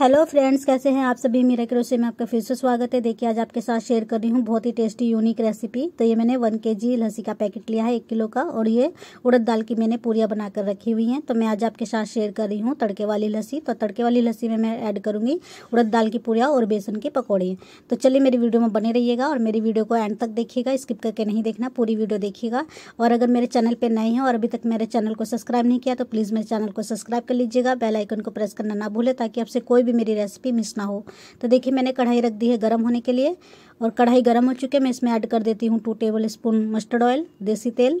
hello friends कैसे हैं आप सभी मेरे क्रोशे में आपका फिर से स्वागत है देखिए आज आपके साथ शेयर कर रही हूँ बहुत ही टेस्टी यूनिक रेसिपी तो ये मैंने वन के जी लस्सी का पैकेट लिया है एक किलो का और ये उड़द दाल की मैंने पूरियाँ बनाकर रखी हुई हैं तो मैं आज आपके साथ शेयर कर रही हूँ तड़के वाली लस्सी तो तड़के वाली लस्सी में मैं ऐड करूँगी उड़द दाल की पूरिया और बेसन की पकौड़े तो चलिए मेरी वीडियो में बने रहिएगा और मेरी वीडियो को एंड तक देखिएगा स्किप करके नहीं देखना पूरी वीडियो देखिएगा और अगर मेरे चैनल पर नए हैं और अभी तक मेरे चैनल को सब्सक्राइब नहीं किया तो प्लीज़ मेरे चैनल को सब्सक्राइब कर लीजिएगा बेलाइकन को प्रेस करना ना भूलें ताकि आपसे कोई भी मेरी रेसिपी मिस ना हो तो देखिए मैंने कढ़ाई रख दी है गर्म होने के लिए और कढ़ाई गर्म हो चुके मैं इसमें ऐड कर देती हूँ two tablespoon mustard oil देसी तेल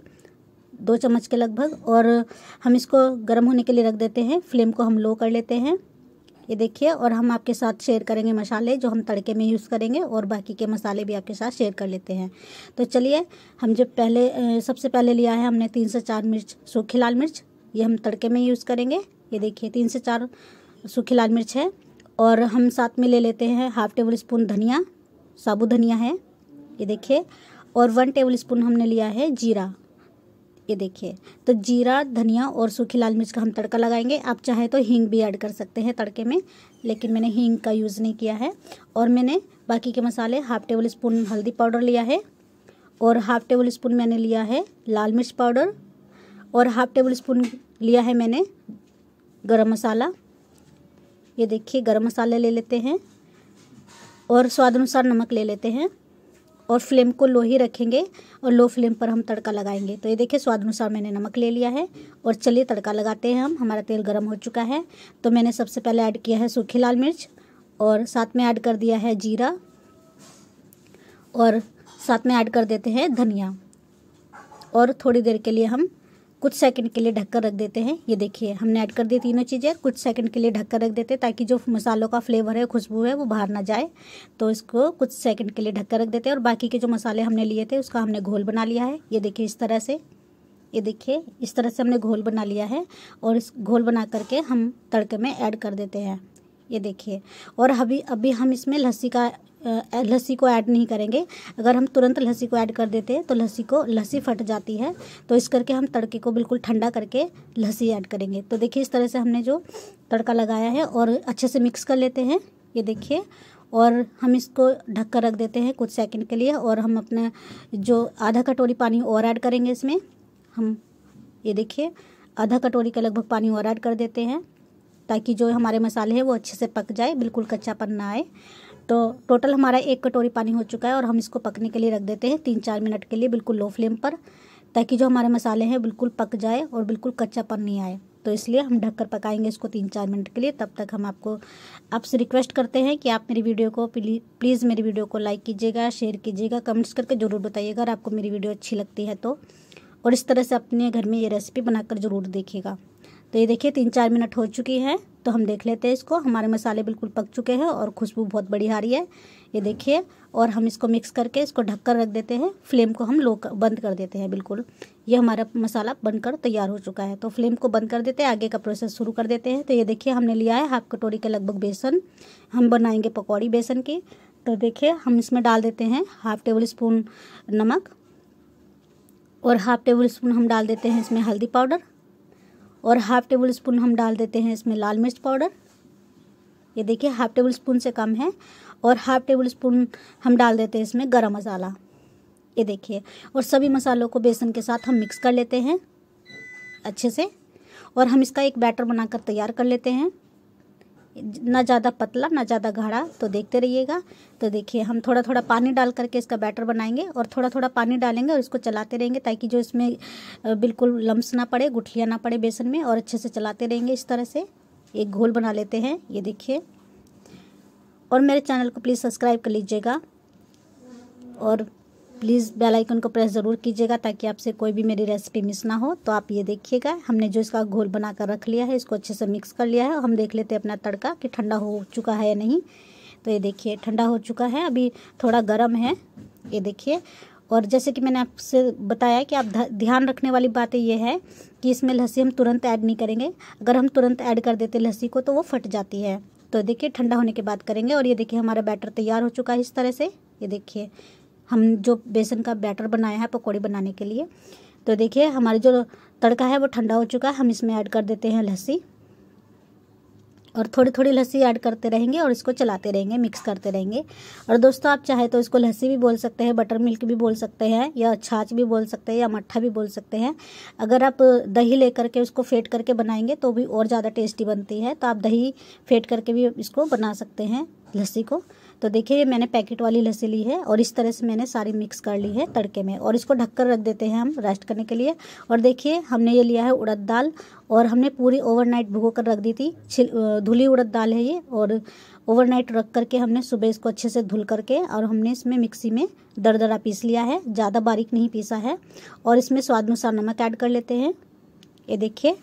दो चम्मच के लगभग और हम इसको गर्म होने के लिए रख देते हैं फ्लेम को हम लो कर लेते हैं ये देखिए और हम आपके साथ शेयर करेंगे मसाले जो हम तड़के में यूज़ करेंगे और बाकी के मसाले भी आपके साथ शेयर कर लेते हैं तो चलिए हम जब पहले सबसे पहले लिया है हमने तीन से चार मिर्च सूखी लाल मिर्च ये हम तड़के में यूज़ करेंगे ये देखिए तीन से चार सूखी लाल मिर्च है और हम साथ में ले लेते हैं हाफ टेबल स्पून धनिया साबुत धनिया है ये देखिए और वन टेबल स्पून हमने लिया है जीरा ये देखिए तो जीरा धनिया और सूखी लाल मिर्च का हम तड़का लगाएंगे आप चाहे तो हींग भी ऐड कर सकते हैं तड़के में लेकिन मैंने हींग का यूज़ नहीं किया है और मैंने बाकी के मसाले हाफ टेबल स्पून हल्दी पाउडर लिया है और हाफ टेबल स्पून मैंने लिया है लाल मिर्च पाउडर और हाफ टेबल स्पून लिया है मैंने गरम मसाला ये देखिए गरम मसाले ले लेते हैं और स्वाद अनुसार नमक ले लेते हैं और फ्लेम को लो ही रखेंगे और लो फ्लेम पर हम तड़का लगाएंगे तो ये देखिए स्वाद अनुसार मैंने नमक ले लिया है और चलिए तड़का लगाते हैं हम हमारा तेल गर्म हो चुका है तो मैंने सबसे पहले ऐड किया है सूखी लाल मिर्च और साथ में ऐड कर दिया है जीरा और साथ में ऐड कर देते हैं धनिया और थोड़ी देर के लिए हम कुछ सेकंड के लिए ढककर रख देते हैं ये देखिए हमने ऐड कर दी तीनों चीज़ें कुछ सेकंड के लिए ढककर रख देते हैं ताकि जो मसालों का फ्लेवर है खुशबू है वो बाहर ना जाए तो इसको कुछ सेकंड के लिए ढककर रख देते हैं और बाकी के जो मसाले हमने लिए थे उसका हमने घोल बना लिया है ये देखिए इस तरह से ये देखिए इस तरह से हमने घोल बना लिया है और इस घोल बना करके हम तड़के में ऐड कर देते हैं ये देखिए और अभी अभी हम इसमें लस्सी का लस्सी को ऐड नहीं करेंगे अगर हम तुरंत लस्सी को ऐड कर देते हैं तो लस्सी को लस्सी फट जाती है तो इस करके हम तड़के को बिल्कुल ठंडा करके लस्सी ऐड करेंगे तो देखिए इस तरह से हमने जो तड़का लगाया है और अच्छे से मिक्स कर लेते हैं ये देखिए और हम इसको ढक कर रख देते हैं कुछ सेकेंड के लिए और हम अपना जो आधा कटोरी पानी और ऐड करेंगे इसमें हम ये देखिए आधा कटोरी का लगभग पानी और ऐड कर देते हैं ताकि जो हमारे मसाले हैं वो अच्छे से पक जाए बिल्कुल कच्चापन ना आए तो टोटल हमारा एक कटोरी पानी हो चुका है और हम इसको पकने के लिए रख देते हैं तीन चार मिनट के लिए बिल्कुल लो फ्लेम पर ताकि जो हमारे मसाले हैं बिल्कुल पक जाए और बिल्कुल कच्चापन नहीं आए तो इसलिए हम ढककर पकाएंगे इसको तीन चार मिनट के लिए तब तक हम आपको आपसे रिक्वेस्ट करते हैं कि आप मेरी वीडियो को प्लीज़ मेरी वीडियो को लाइक कीजिएगा शेयर कीजिएगा कमेंट्स करके ज़रूर बताइएगा अगर आपको मेरी वीडियो अच्छी लगती है तो और इस तरह से अपने घर में ये रेसिपी बनाकर ज़रूर देखिएगा तो ये देखिए तीन चार मिनट हो चुकी है तो हम देख लेते हैं इसको हमारे मसाले बिल्कुल पक चुके हैं और खुशबू बहुत बढ़िया आ रही है ये देखिए और हम इसको मिक्स करके इसको ढक कर रख देते हैं फ्लेम को हम लो कर, बंद कर देते हैं बिल्कुल ये हमारा मसाला बनकर तैयार हो चुका है तो फ्लेम को बंद कर देते हैं आगे का प्रोसेस शुरू कर देते हैं तो ये देखिए हमने लिया है हाफ कटोरी के लगभग बेसन हम बनाएंगे पकौड़ी बेसन की तो देखिए हम इसमें डाल देते हैं हाफ टेबल स्पून नमक और हाफ टेबल स्पून हम डाल देते हैं इसमें हल्दी पाउडर और हाफ़ टेबल स्पून हम डाल देते हैं इसमें लाल मिर्च पाउडर ये देखिए हाफ़ टेबल स्पून से कम है और हाफ़ टेबल स्पून हम डाल देते हैं इसमें गरम मसाला ये देखिए और सभी मसालों को बेसन के साथ हम मिक्स कर लेते हैं अच्छे से और हम इसका एक बैटर बनाकर तैयार कर लेते हैं ना ज़्यादा पतला ना ज़्यादा गाढ़ा तो देखते रहिएगा तो देखिए हम थोड़ा थोड़ा पानी डाल करके इसका बैटर बनाएंगे और थोड़ा थोड़ा पानी डालेंगे और इसको चलाते रहेंगे ताकि जो इसमें बिल्कुल लम्स ना पड़े गुठलियाँ ना पड़े बेसन में और अच्छे से चलाते रहेंगे इस तरह से एक घोल बना लेते हैं ये देखिए और मेरे चैनल को प्लीज़ सब्सक्राइब कर लीजिएगा और प्लीज़ बेल आइकन को प्रेस ज़रूर कीजिएगा ताकि आपसे कोई भी मेरी रेसिपी मिस ना हो तो आप ये देखिएगा हमने जो इसका घोल बना कर रख लिया है इसको अच्छे से मिक्स कर लिया है हम देख लेते हैं अपना तड़का कि ठंडा हो चुका है या नहीं तो ये देखिए ठंडा हो चुका है अभी थोड़ा गर्म है ये देखिए और जैसे कि मैंने आपसे बताया कि आप ध्यान रखने वाली बात ये है कि इसमें लस्सी हम तुरंत ऐड नहीं करेंगे अगर हम तुरंत ऐड कर देते लस्सी को तो वो फट जाती है तो देखिए ठंडा होने के बाद करेंगे और ये देखिए हमारा बैटर तैयार हो चुका है इस तरह से ये देखिए हम जो बेसन का बैटर बनाया है पकौड़ी बनाने के लिए तो देखिए हमारी जो तड़का है वो ठंडा हो चुका है हम इसमें ऐड कर देते हैं लस्सी और थोड़ी थोड़ी लस्सी ऐड करते रहेंगे और इसको चलाते रहेंगे मिक्स करते रहेंगे और दोस्तों आप चाहे तो इसको लस्सी भी बोल सकते हैं बटर मिल्क भी बोल सकते हैं या छाछ भी बोल सकते हैं या मट्ठा भी बोल सकते हैं अगर आप दही लेकर के उसको फेंट करके बनाएंगे तो भी और ज़्यादा टेस्टी बनती है तो आप दही फेंट करके भी इसको बना सकते हैं लस्सी को तो देखिए ये मैंने पैकेट वाली लस्सी ली है और इस तरह से मैंने सारी मिक्स कर ली है तड़के में और इसको ढककर रख देते हैं हम रेस्ट करने के लिए और देखिए हमने ये लिया है उड़द दाल और हमने पूरी ओवरनाइट भुगो कर रख दी थी धुली उड़द दाल है ये और ओवरनाइट रख करके हमने सुबह इसको अच्छे से धुल करके और हमने इसमें मिक्सी में दरदरा पीस लिया है ज़्यादा बारीक नहीं पीसा है और इसमें स्वाद अनुसार नमक ऐड कर लेते हैं ये देखिए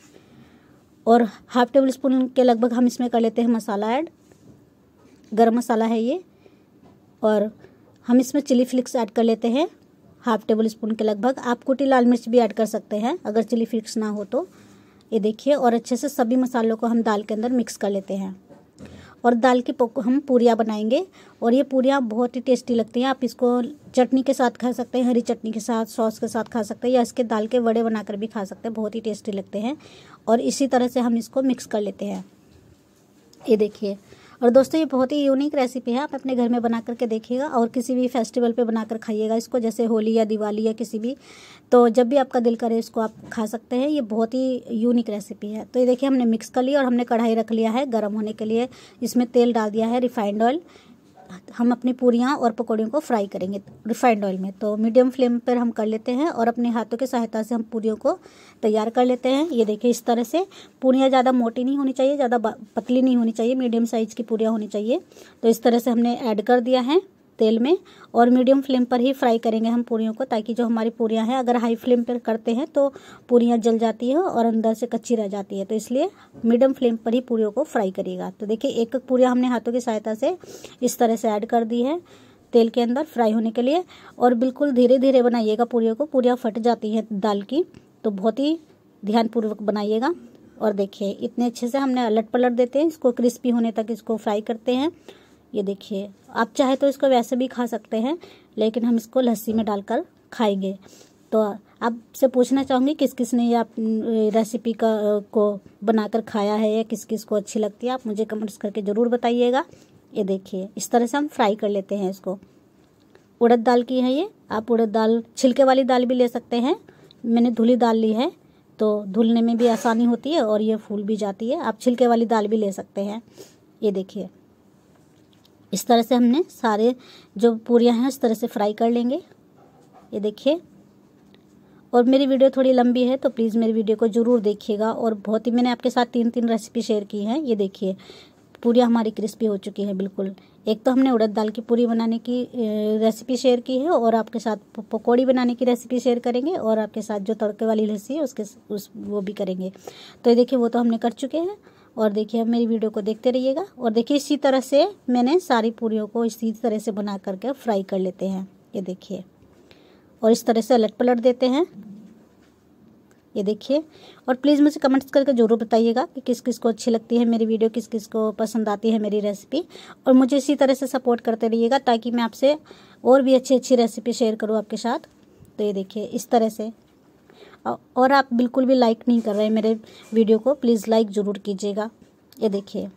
और हाफ टेबल स्पून के लगभग हम इसमें कर लेते हैं मसाला ऐड गर्म मसाला है ये और हम इसमें चिली फ्लिक्स ऐड कर लेते हैं हाफ टेबल स्पून के लगभग आप कुटी लाल मिर्च भी ऐड कर सकते हैं अगर चिली फ्लिक्स ना हो तो ये देखिए और अच्छे से सभी मसालों को हम दाल के अंदर मिक्स कर लेते हैं और दाल की हम पूरियाँ बनाएंगे और ये पूरियाँ बहुत ही टेस्टी लगती हैं आप इसको चटनी के साथ खा सकते हैं हरी चटनी के साथ सॉस के साथ खा सकते हैं या इसके दाल के वड़े बनाकर भी खा सकते हैं बहुत ही टेस्टी लगते हैं और इसी तरह से हम इसको मिक्स कर लेते हैं ये देखिए और दोस्तों ये बहुत ही यूनिक रेसिपी है आप अपने घर में बना करके देखिएगा और किसी भी फेस्टिवल पे बना कर खाइएगा इसको जैसे होली या दिवाली या किसी भी तो जब भी आपका दिल करे इसको आप खा सकते हैं ये बहुत ही यूनिक रेसिपी है तो ये देखिए हमने मिक्स कर लिया और हमने कढ़ाई रख लिया है गर्म होने के लिए इसमें तेल डाल दिया है रिफाइंड ऑयल हम अपनी पूरियाँ और पकौड़ियों को फ्राई करेंगे रिफाइंड ऑयल में तो मीडियम फ्लेम पर हम कर लेते हैं और अपने हाथों की सहायता से हम पूरियों को तैयार कर लेते हैं ये देखिए इस तरह से पूरियाँ ज़्यादा मोटी नहीं होनी चाहिए ज़्यादा पतली नहीं होनी चाहिए मीडियम साइज़ की पूरियाँ होनी चाहिए तो इस तरह से हमने ऐड कर दिया है तेल में और मीडियम फ्लेम पर ही फ्राई करेंगे हम पूरियों को ताकि जो हमारी पूरियाँ हैं अगर हाई फ्लेम पर करते हैं तो पूरियाँ जल जाती है और अंदर से कच्ची रह जाती है तो इसलिए मीडियम फ्लेम पर ही पूरियों को फ्राई करिएगा तो देखिए एक एक पूरिया हमने हाथों की सहायता से इस तरह से ऐड कर दी है तेल के अंदर फ्राई होने के लिए और बिल्कुल धीरे धीरे बनाइएगा पूरियों को पूरियाँ फट जाती हैं दाल की तो बहुत ही ध्यानपूर्वक बनाइएगा और देखिए इतने अच्छे से हमने अलट पलट देते हैं इसको क्रिस्पी होने तक इसको फ्राई करते हैं ये देखिए आप चाहे तो इसको वैसे भी खा सकते हैं लेकिन हम इसको लस्सी में डालकर खाएंगे तो आपसे पूछना चाहूँगी किस किस ने आप रेसिपी का को बनाकर खाया है या किस किस को अच्छी लगती है आप मुझे कमेंट्स करके ज़रूर बताइएगा ये देखिए इस तरह से हम फ्राई कर लेते हैं इसको उड़द दाल की है ये आप उड़द दाल छिलके वाली दाल भी ले सकते हैं मैंने धुली दाल ली है तो धुलने में भी आसानी होती है और ये फूल भी जाती है आप छिलके वाली दाल भी ले सकते हैं ये देखिए इस तरह से हमने सारे जो पूरियाँ हैं उस तरह से फ्राई कर लेंगे ये देखिए और मेरी वीडियो थोड़ी लंबी है तो प्लीज़ मेरी वीडियो को ज़रूर देखिएगा और बहुत ही मैंने आपके साथ तीन तीन रेसिपी शेयर की हैं ये देखिए पूरियाँ हमारी क्रिस्पी हो चुकी हैं बिल्कुल एक तो हमने उड़द दाल की पूरी बनाने की रेसिपी शेयर की है और आपके साथ पकौड़ी बनाने की रेसिपी शेयर करेंगे और आपके साथ जो तड़के वाली लस्सी है उसके उस वो भी करेंगे तो ये देखिए वो तो हमने कर चुके हैं और देखिए आप मेरी वीडियो को देखते रहिएगा और देखिए इसी तरह से मैंने सारी पूरियों को इसी तरह से बना करके फ्राई कर लेते हैं ये देखिए और इस तरह से पलट पलट देते हैं ये देखिए और प्लीज़ मुझे कमेंट्स करके ज़रूर बताइएगा कि किस किस को अच्छी लगती है मेरी वीडियो किस किस को पसंद आती है मेरी रेसिपी और मुझे इसी तरह से सपोर्ट करते रहिएगा ताकि मैं आपसे और भी अच्छी अच्छी रेसिपी शेयर करूँ आपके साथ तो ये देखिए इस तरह से और आप बिल्कुल भी लाइक नहीं कर रहे मेरे वीडियो को प्लीज़ लाइक ज़रूर कीजिएगा ये देखिए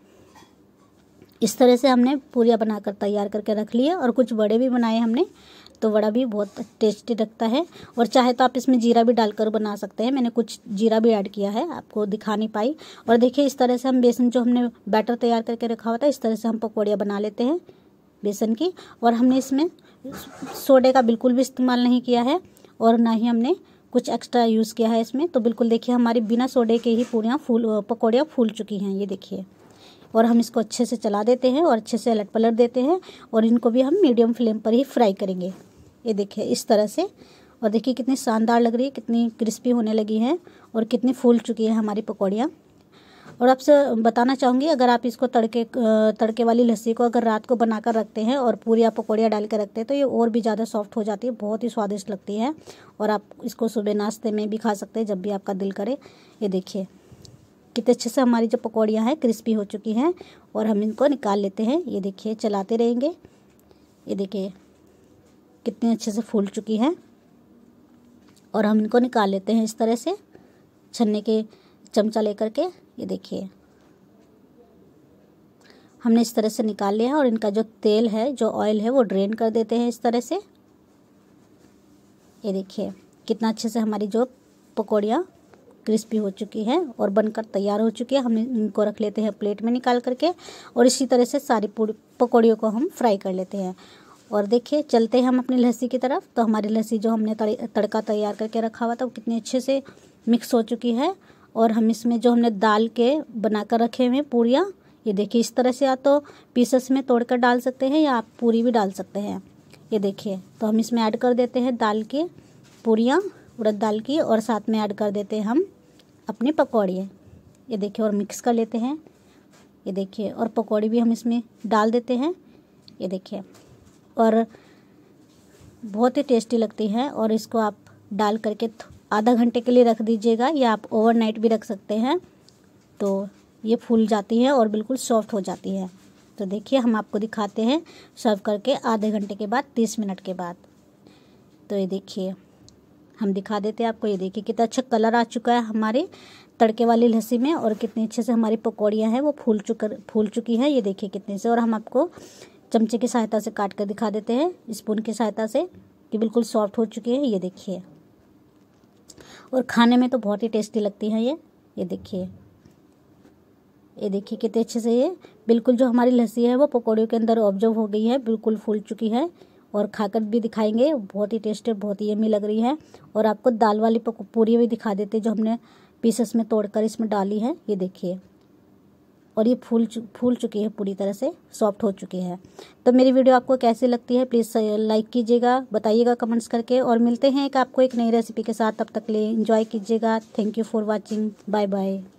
इस तरह से हमने पूरिया बनाकर तैयार करके रख लिए और कुछ बड़े भी बनाए हमने तो वड़ा भी बहुत टेस्टी लगता है और चाहे तो आप इसमें जीरा भी डालकर बना सकते हैं मैंने कुछ जीरा भी ऐड किया है आपको दिखा नहीं पाई और देखिए इस तरह से हम बेसन जो हमने बैटर तैयार करके रखा हुआ था इस तरह से हम पकौड़ियाँ बना लेते हैं बेसन की और हमने इसमें सोडे का बिल्कुल भी इस्तेमाल नहीं किया है और ना ही हमने कुछ एक्स्ट्रा यूज़ किया है इसमें तो बिल्कुल देखिए हमारी बिना सोडे के ही पूरियाँ फूल पकौड़ियाँ फूल चुकी हैं ये देखिए और हम इसको अच्छे से चला देते हैं और अच्छे से अलट पलट देते हैं और इनको भी हम मीडियम फ्लेम पर ही फ्राई करेंगे ये देखिए इस तरह से और देखिए कितनी शानदार लग रही है कितनी क्रिस्पी होने लगी है और कितनी फूल चुकी है हमारी पकौड़ियाँ और आपसे बताना चाहूँगी अगर आप इसको तड़के तड़के वाली लस्सी को अगर रात को बनाकर रखते हैं और पूरी पकौड़ियाँ डाल कर रखते हैं तो ये और भी ज़्यादा सॉफ्ट हो जाती है बहुत ही स्वादिष्ट लगती है और आप इसको सुबह नाश्ते में भी खा सकते हैं जब भी आपका दिल करे ये देखिए कितने अच्छे से हमारी जो पकौड़ियाँ हैं क्रिस्पी हो चुकी हैं और हम इनको निकाल लेते हैं ये देखिए चलाते रहेंगे ये देखिए कितने अच्छे से फूल चुकी हैं और हम इनको निकाल लेते हैं इस तरह से छन्ने के चमचा लेकर के ये देखिए हमने इस तरह से निकाल लिया है और इनका जो तेल है जो ऑयल है वो ड्रेन कर देते हैं इस तरह से ये देखिए कितना अच्छे से हमारी जो पकौड़ियाँ क्रिस्पी हो चुकी है और बनकर तैयार हो चुकी है हम इनको रख लेते हैं प्लेट में निकाल करके और इसी तरह से सारी पकौड़ियों को हम फ्राई कर लेते हैं और देखिए चलते हैं हम अपनी लस्सी की तरफ तो हमारी लस्सी जो हमने तड़का तैयार करके रखा हुआ था वो कितने अच्छे से मिक्स हो चुकी है और हम इसमें जो हमने दाल के बनाकर रखे हुए पूरियाँ ये देखिए इस तरह से या तो पीसेस में तोड़कर डाल सकते हैं या आप पूरी भी डाल सकते हैं ये देखिए तो हम इसमें ऐड कर देते हैं दाल के पूरियाँ उड़द दाल की और साथ में ऐड कर देते हैं हम अपने पकौड़िए ये देखिए और मिक्स कर लेते हैं ये देखिए और पकौड़ी भी हम इसमें डाल देते हैं ये देखिए और बहुत ही टेस्टी लगती है और इसको आप डाल करके आधा घंटे के लिए रख दीजिएगा या आप ओवरनाइट भी रख सकते हैं तो ये फूल जाती है और बिल्कुल सॉफ्ट हो जाती है तो देखिए हम आपको दिखाते हैं सर्व करके आधे घंटे के बाद तीस मिनट के बाद तो ये देखिए हम दिखा देते हैं आपको ये देखिए कितना अच्छा कलर आ चुका है हमारे तड़के वाली लस्सी में और कितने अच्छे से हमारी पकौड़ियाँ हैं वो फूल चुकर फूल चुकी हैं ये देखिए कितने से और हम आपको चमचे की सहायता से काट कर दिखा देते हैं स्पून की सहायता से कि बिल्कुल सॉफ्ट हो चुकी है ये देखिए और खाने में तो बहुत ही टेस्टी लगती है ये ये देखिए ये देखिए कितने अच्छे से ये बिल्कुल जो हमारी लस्सी है वो पकौड़ियों के अंदर ऑब्जर्व हो गई है बिल्कुल फूल चुकी है और खाकर भी दिखाएंगे बहुत ही टेस्टी बहुत ही यमी लग रही है और आपको दाल वाली पूरी भी दिखा देते जो हमने पीसेस में तोड़कर इसमें डाली है ये देखिए और ये फूल फूल चुकी है पूरी तरह से सॉफ्ट हो चुकी है तो मेरी वीडियो आपको कैसी लगती है प्लीज़ लाइक uh, कीजिएगा बताइएगा कमेंट्स करके और मिलते हैं एक आपको एक नई रेसिपी के साथ तब तक ले इन्जॉय कीजिएगा thank you for watching bye bye